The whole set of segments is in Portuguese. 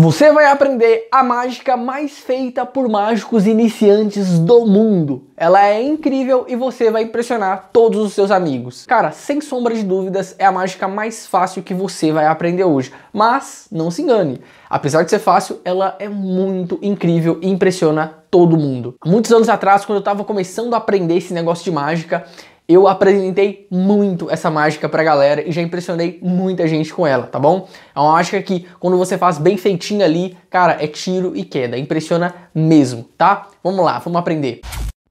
Você vai aprender a mágica mais feita por mágicos iniciantes do mundo. Ela é incrível e você vai impressionar todos os seus amigos. Cara, sem sombra de dúvidas, é a mágica mais fácil que você vai aprender hoje. Mas não se engane, apesar de ser fácil, ela é muito incrível e impressiona todo mundo. Muitos anos atrás, quando eu estava começando a aprender esse negócio de mágica, eu apresentei muito essa mágica pra galera e já impressionei muita gente com ela, tá bom? É uma mágica que quando você faz bem feitinho ali, cara, é tiro e queda, impressiona mesmo, tá? Vamos lá, vamos aprender.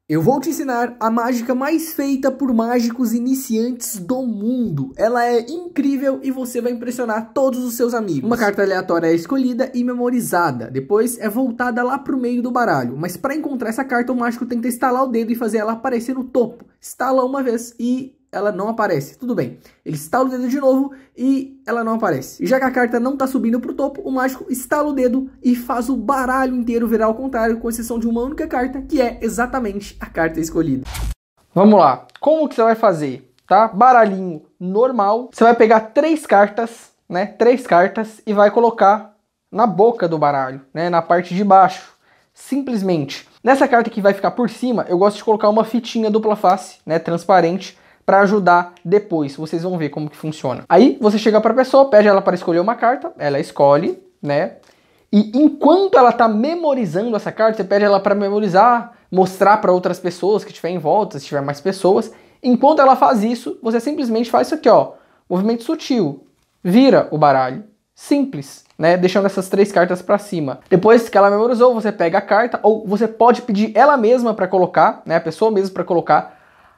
Eu vou te ensinar a mágica mais feita por mágicos iniciantes do mundo. Ela é incrível e você vai impressionar todos os seus amigos. Uma carta aleatória é escolhida e memorizada. Depois é voltada lá pro meio do baralho. Mas para encontrar essa carta, o mágico tenta instalar o dedo e fazer ela aparecer no topo estala uma vez e ela não aparece. Tudo bem. Ele estala o dedo de novo e ela não aparece. E já que a carta não está subindo para o topo, o mágico estala o dedo e faz o baralho inteiro virar ao contrário, com exceção de uma única carta, que é exatamente a carta escolhida. Vamos lá. Como que você vai fazer? Tá? Baralhinho normal. Você vai pegar três cartas, né? Três cartas e vai colocar na boca do baralho, né? Na parte de baixo. Simplesmente. Nessa carta que vai ficar por cima, eu gosto de colocar uma fitinha dupla face, né, transparente, para ajudar depois. Vocês vão ver como que funciona. Aí você chega para a pessoa, pede ela para escolher uma carta, ela escolhe, né? E enquanto ela está memorizando essa carta, você pede ela para memorizar, mostrar para outras pessoas que estiverem em volta, se tiver mais pessoas. Enquanto ela faz isso, você simplesmente faz isso aqui, ó, movimento sutil, vira o baralho simples, né? Deixando essas três cartas para cima. Depois que ela memorizou, você pega a carta ou você pode pedir ela mesma para colocar, né? A pessoa mesma para colocar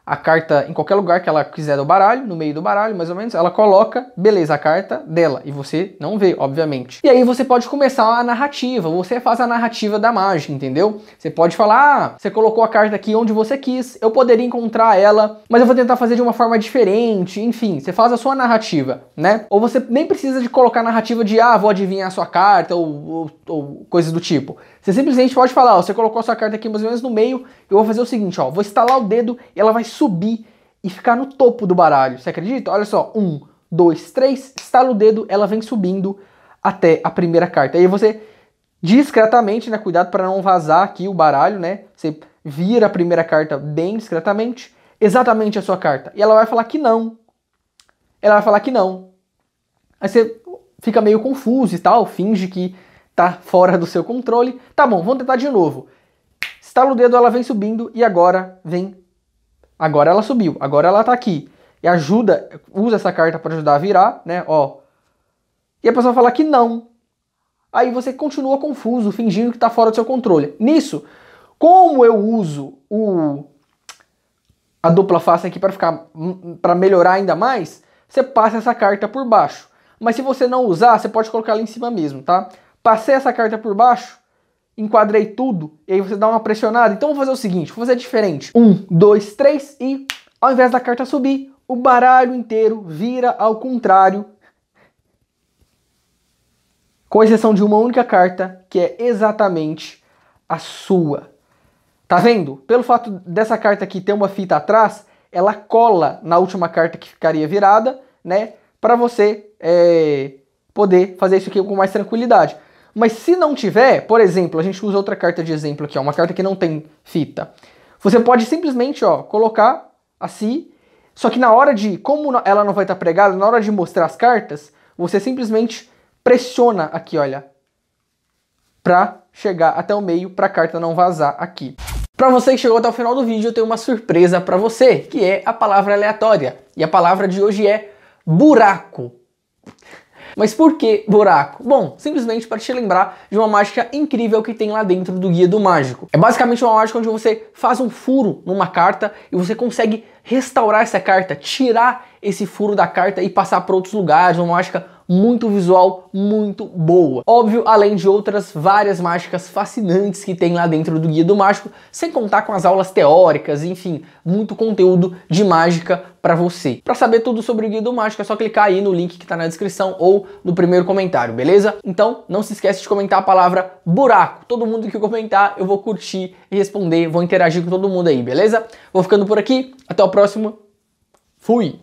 a carta em qualquer lugar que ela quiser do baralho, no meio do baralho, mais ou menos, ela coloca, beleza, a carta dela, e você não vê, obviamente. E aí você pode começar a narrativa, você faz a narrativa da mágica, entendeu? Você pode falar, ah, você colocou a carta aqui onde você quis, eu poderia encontrar ela, mas eu vou tentar fazer de uma forma diferente, enfim, você faz a sua narrativa, né? Ou você nem precisa de colocar a narrativa de, ah, vou adivinhar a sua carta, ou, ou, ou coisas do tipo. Você simplesmente pode falar, ó, você colocou a sua carta aqui mais ou menos no meio, eu vou fazer o seguinte, ó, vou instalar o dedo e ela vai subir e ficar no topo do baralho. Você acredita? Olha só, um, dois, três, estala o dedo, ela vem subindo até a primeira carta. Aí você discretamente, né? Cuidado para não vazar aqui o baralho, né? Você vira a primeira carta bem discretamente, exatamente a sua carta. E ela vai falar que não. Ela vai falar que não. Aí você fica meio confuso e tal, finge que tá fora do seu controle. Tá bom, vamos tentar de novo. Estala o dedo, ela vem subindo e agora vem Agora ela subiu, agora ela tá aqui. E ajuda, usa essa carta para ajudar a virar, né? Ó. E a pessoa fala que não. Aí você continua confuso, fingindo que está fora do seu controle. Nisso, como eu uso o a dupla face aqui para ficar hum, hum, para melhorar ainda mais, você passa essa carta por baixo. Mas se você não usar, você pode colocar ela em cima mesmo, tá? Passei essa carta por baixo, enquadrei tudo, e aí você dá uma pressionada. Então vou fazer o seguinte, vou fazer diferente. Um, dois, três e ao invés da carta subir, o baralho inteiro vira ao contrário. Com exceção de uma única carta, que é exatamente a sua. Tá vendo? Pelo fato dessa carta aqui ter uma fita atrás, ela cola na última carta que ficaria virada, né? Para você é, poder fazer isso aqui com mais tranquilidade. Mas se não tiver, por exemplo, a gente usa outra carta de exemplo aqui, ó, uma carta que não tem fita. Você pode simplesmente ó, colocar assim, só que na hora de, como ela não vai estar tá pregada, na hora de mostrar as cartas, você simplesmente pressiona aqui, olha, para chegar até o meio, para a carta não vazar aqui. Para você que chegou até o final do vídeo, eu tenho uma surpresa para você, que é a palavra aleatória. E a palavra de hoje é buraco. Mas por que buraco? Bom, simplesmente para te lembrar de uma mágica incrível que tem lá dentro do Guia do Mágico. É basicamente uma mágica onde você faz um furo numa carta e você consegue restaurar essa carta, tirar esse furo da carta e passar para outros lugares, uma mágica muito visual, muito boa. Óbvio, além de outras várias mágicas fascinantes que tem lá dentro do Guia do Mágico, sem contar com as aulas teóricas, enfim, muito conteúdo de mágica para você. Para saber tudo sobre o Guia do Mágico, é só clicar aí no link que está na descrição ou no primeiro comentário, beleza? Então, não se esquece de comentar a palavra buraco. Todo mundo que comentar, eu vou curtir e responder, vou interagir com todo mundo aí, beleza? Vou ficando por aqui, até o próximo. Fui!